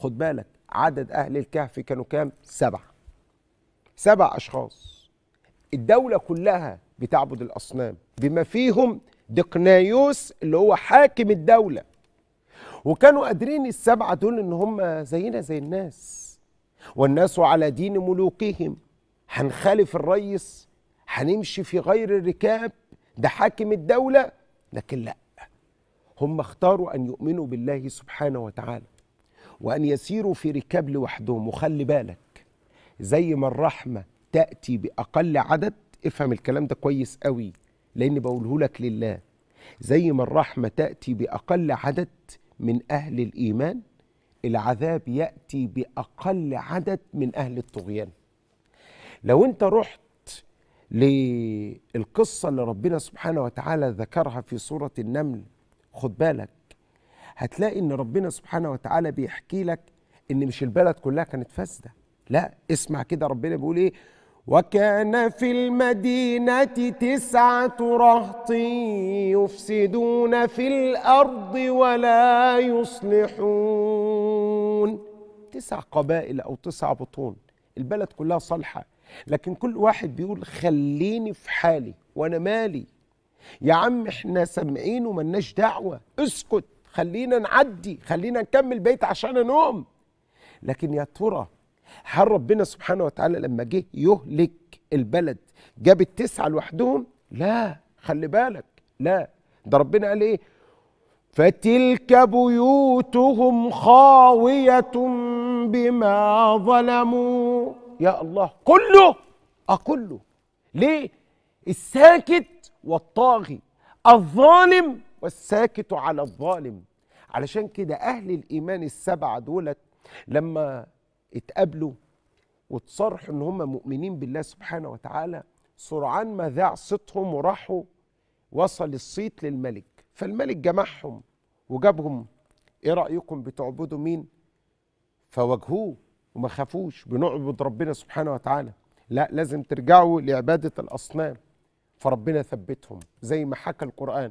خد بالك عدد أهل الكهف كانوا كام؟ سبع سبع أشخاص الدولة كلها بتعبد الأصنام بما فيهم دقنايوس اللي هو حاكم الدولة وكانوا قادرين السبعة دول إن هم زينا زي الناس والناس على دين ملوكهم هنخالف الريس هنمشي في غير الركاب ده حاكم الدولة لكن لا هم اختاروا أن يؤمنوا بالله سبحانه وتعالى وأن يسيروا في ركاب لوحدهم وخلي بالك زي ما الرحمة تأتي بأقل عدد افهم الكلام ده كويس قوي لأن بقوله لك لله زي ما الرحمة تأتي بأقل عدد من أهل الإيمان العذاب يأتي بأقل عدد من أهل الطغيان لو أنت رحت للقصة اللي ربنا سبحانه وتعالى ذكرها في سورة النمل خد بالك هتلاقي ان ربنا سبحانه وتعالى بيحكي لك ان مش البلد كلها كانت فاسده لا اسمع كده ربنا بيقول ايه وكان في المدينة تسعة رهط يفسدون في الأرض ولا يصلحون تسع قبائل أو تسع بطون البلد كلها صالحة لكن كل واحد بيقول خليني في حالي وأنا مالي يا عم احنا سامعين ومالناش دعوة اسكت خلينا نعدي خلينا نكمل بيت عشان نوم لكن يا ترى هل ربنا سبحانه وتعالى لما جه يهلك البلد جاب التسعه لوحدهم لا خلي بالك لا ده ربنا قال ايه فتلك بيوتهم خاويه بما ظلموا يا الله كله اه كله ليه الساكت والطاغي الظالم والساكت على الظالم علشان كده أهل الإيمان السبعة دولت لما اتقابلوا واتصرحوا إن هم مؤمنين بالله سبحانه وتعالى سرعان ما ذاع صيتهم وراحوا وصل الصيت للملك فالملك جمعهم وجابهم إيه رأيكم بتعبدوا مين؟ فواجهوه وما خافوش بنعبد ربنا سبحانه وتعالى لا لازم ترجعوا لعبادة الأصنام فربنا ثبتهم زي ما حكى القرآن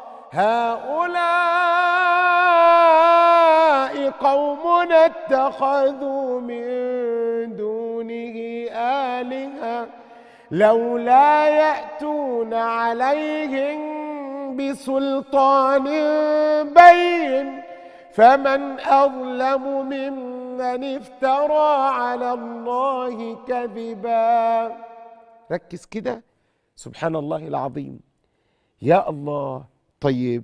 هؤلاء قومنا اتخذوا من دونه آلهة لولا يأتون عليهم بسلطان بين فمن أظلم ممن افترى على الله كذبا ركز كده سبحان الله العظيم يا الله طيب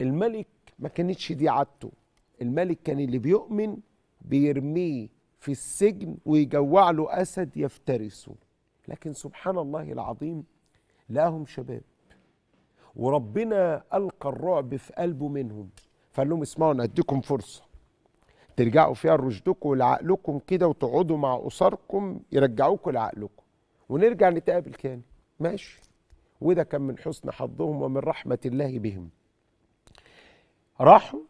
الملك ما كانتش دي عادته الملك كان اللي بيؤمن بيرميه في السجن ويجوع له أسد يفترسه لكن سبحان الله العظيم لهم شباب وربنا ألقى الرعب في قلبه منهم فقال لهم اسمعوا أنا أديكم فرصة ترجعوا فيها لرشدكم ولعقلكم كده وتقعدوا مع أسركم يرجعوكم لعقلكم ونرجع نتقابل تاني ماشي وده كان من حسن حظهم ومن رحمة الله بهم راحوا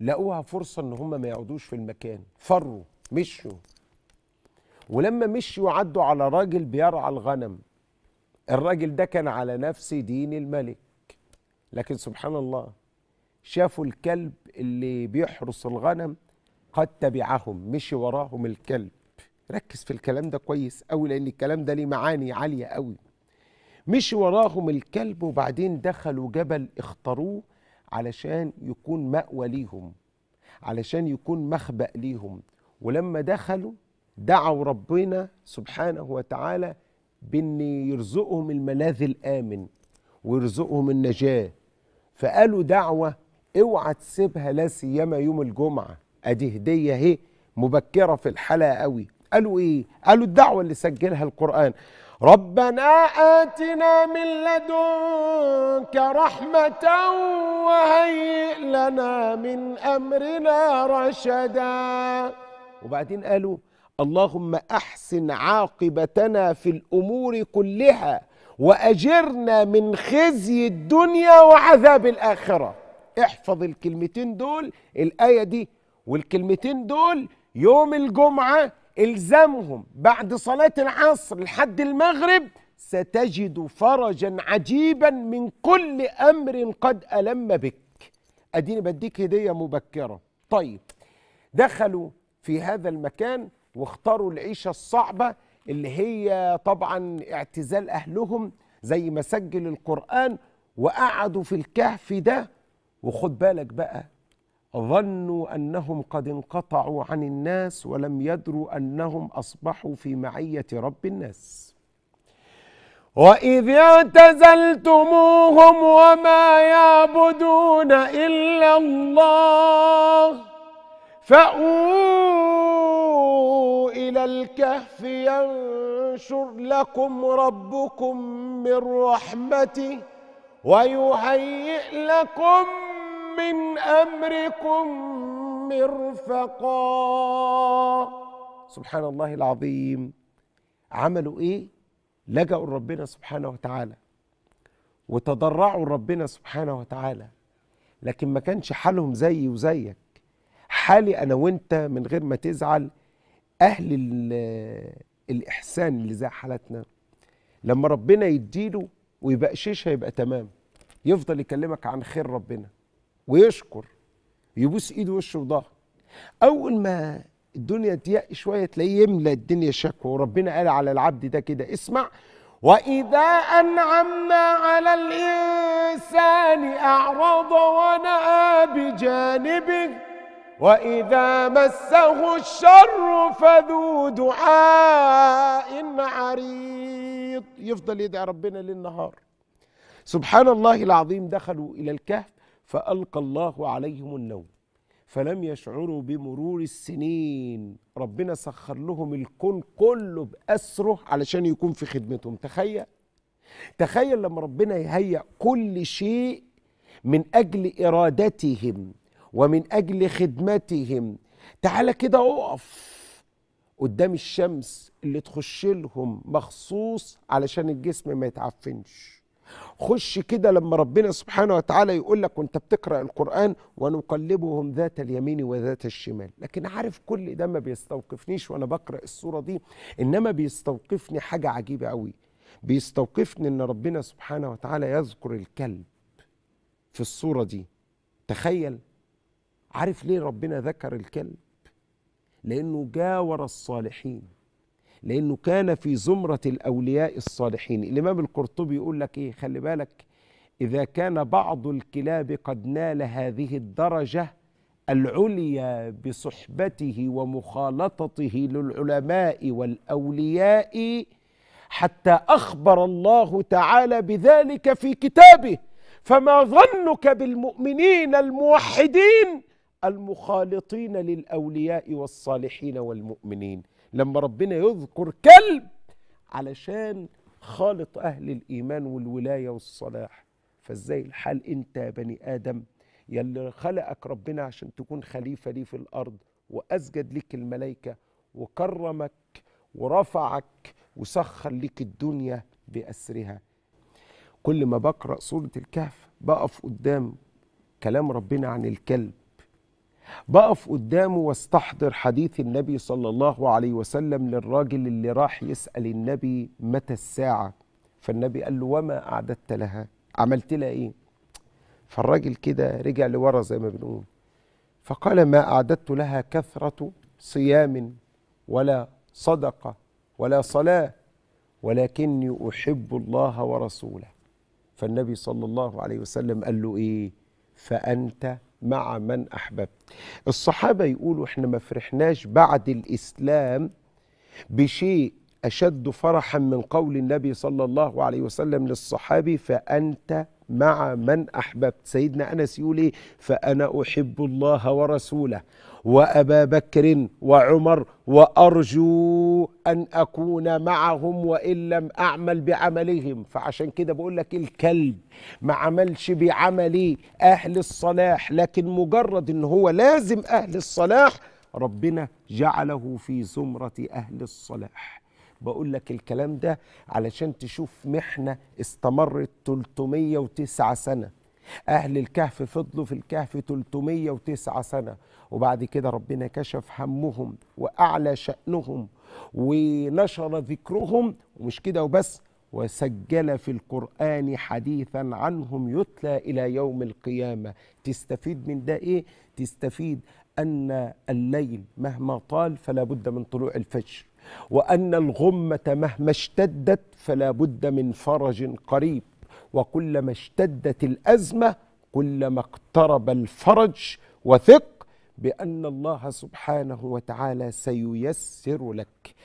لقوها فرصة ان هم ما يقعدوش في المكان فروا مشوا ولما مشوا عدوا على راجل بيرعى الغنم الراجل ده كان على نفس دين الملك لكن سبحان الله شافوا الكلب اللي بيحرس الغنم قد تبعهم مشي وراهم الكلب ركز في الكلام ده كويس قوي لان الكلام ده ليه معاني عاليه قوي مشي وراهم الكلب وبعدين دخلوا جبل اختاروه علشان يكون مأوى ليهم علشان يكون مخبأ ليهم ولما دخلوا دعوا ربنا سبحانه وتعالى بأن يرزقهم الملاذ الآمن ويرزقهم النجاة فقالوا دعوة اوعى تسيبها لا سيما يوم الجمعة ادي هدية اهي مبكرة في الحلقة قوي قالوا ايه قالوا الدعوه اللي سجلها القران ربنا آتنا من لدنك رحمة وهيئ لنا من أمرنا رشدا وبعدين قالوا اللهم أحسن عاقبتنا في الأمور كلها وأجرنا من خزي الدنيا وعذاب الآخرة احفظ الكلمتين دول الآية دي والكلمتين دول يوم الجمعة الزمهم بعد صلاه العصر لحد المغرب ستجد فرجا عجيبا من كل امر قد الم بك اديني بديك هديه مبكره طيب دخلوا في هذا المكان واختاروا العيشه الصعبه اللي هي طبعا اعتزال اهلهم زي ما سجل القران وقعدوا في الكهف ده وخد بالك بقى ظنوا انهم قد انقطعوا عن الناس ولم يدروا انهم اصبحوا في معيه رب الناس واذ اعتزلتموهم وما يعبدون الا الله فاووا الى الكهف ينشر لكم ربكم من رحمته ويهيئ لكم من أمركم مرفقا سبحان الله العظيم عملوا إيه؟ لجأوا لربنا سبحانه وتعالى وتضرعوا لربنا سبحانه وتعالى لكن ما كانش حالهم زيي وزيك حالي أنا وأنت من غير ما تزعل أهل الإحسان اللي زي حالتنا لما ربنا يديله ويبقششها يبقى تمام يفضل يكلمك عن خير ربنا ويشكر يبوس ايده وشه وظهره اول ما الدنيا تيأ شويه تلاقيه يملى الدنيا شكوى وربنا قال على العبد ده كده اسمع واذا انعمنا على الانسان اعرض وناى بجانبه واذا مسه الشر فذو دعاء عريض يفضل يدعي ربنا ليل نهار سبحان الله العظيم دخلوا الى الكهف فألقى الله عليهم النوم فلم يشعروا بمرور السنين ربنا سخر لهم الكون كله بأسره علشان يكون في خدمتهم تخيل تخيل لما ربنا يهيأ كل شيء من أجل إرادتهم ومن أجل خدمتهم تعالى كده أقف قدام الشمس اللي تخش لهم مخصوص علشان الجسم ما يتعفنش خش كده لما ربنا سبحانه وتعالى يقول لك وانت بتقرا القران ونقلبهم ذات اليمين وذات الشمال لكن عارف كل ده ما بيستوقفنيش وانا بقرا السوره دي انما بيستوقفني حاجه عجيبه قوي بيستوقفني ان ربنا سبحانه وتعالى يذكر الكلب في الصوره دي تخيل عارف ليه ربنا ذكر الكلب لانه جاور الصالحين لأنه كان في زمرة الأولياء الصالحين الإمام القرطبي يقول لك إيه خلي بالك إذا كان بعض الكلاب قد نال هذه الدرجة العليا بصحبته ومخالطته للعلماء والأولياء حتى أخبر الله تعالى بذلك في كتابه فما ظنك بالمؤمنين الموحدين المخالطين للأولياء والصالحين والمؤمنين لما ربنا يذكر كلب علشان خالط أهل الإيمان والولاية والصلاح فإزاي الحال أنت يا بني آدم يلي خلقك ربنا عشان تكون خليفة ليه في الأرض وأسجد لك الملائكة وكرمك ورفعك وسخر ليك الدنيا بأسرها كل ما بقرأ سورة الكهف بقف قدام كلام ربنا عن الكلب بقف قدامه واستحضر حديث النبي صلى الله عليه وسلم للراجل اللي راح يسأل النبي متى الساعة فالنبي قال له وما أعددت لها عملت لها إيه فالراجل كده رجع لورا زي ما بنقول فقال ما أعددت لها كثرة صيام ولا صدقة ولا صلاة ولكني أحب الله ورسوله فالنبي صلى الله عليه وسلم قال له إيه فأنت مع من أحببت الصحابة يقولوا إحنا ما فرحناش بعد الإسلام بشيء أشد فرحا من قول النبي صلى الله عليه وسلم للصحابي فأنت مع من أحببت سيدنا أنس يقول إيه فأنا أحب الله ورسوله وابا بكر وعمر وارجو ان اكون معهم وان لم اعمل بعملهم فعشان كده بقول لك الكلب ما عملش بعمل اهل الصلاح لكن مجرد ان هو لازم اهل الصلاح ربنا جعله في زمره اهل الصلاح بقول لك الكلام ده علشان تشوف محنه استمرت 309 سنه أهل الكهف فضلوا في الكهف 309 سنة وبعد كده ربنا كشف همهم وأعلى شأنهم ونشر ذكرهم ومش كده وبس وسجل في القرآن حديثا عنهم يتلى إلى يوم القيامة تستفيد من ده إيه؟ تستفيد أن الليل مهما طال فلا بد من طلوع الفجر وأن الغمة مهما اشتدت فلا بد من فرج قريب وكلما اشتدت الازمه كلما اقترب الفرج وثق بان الله سبحانه وتعالى سييسر لك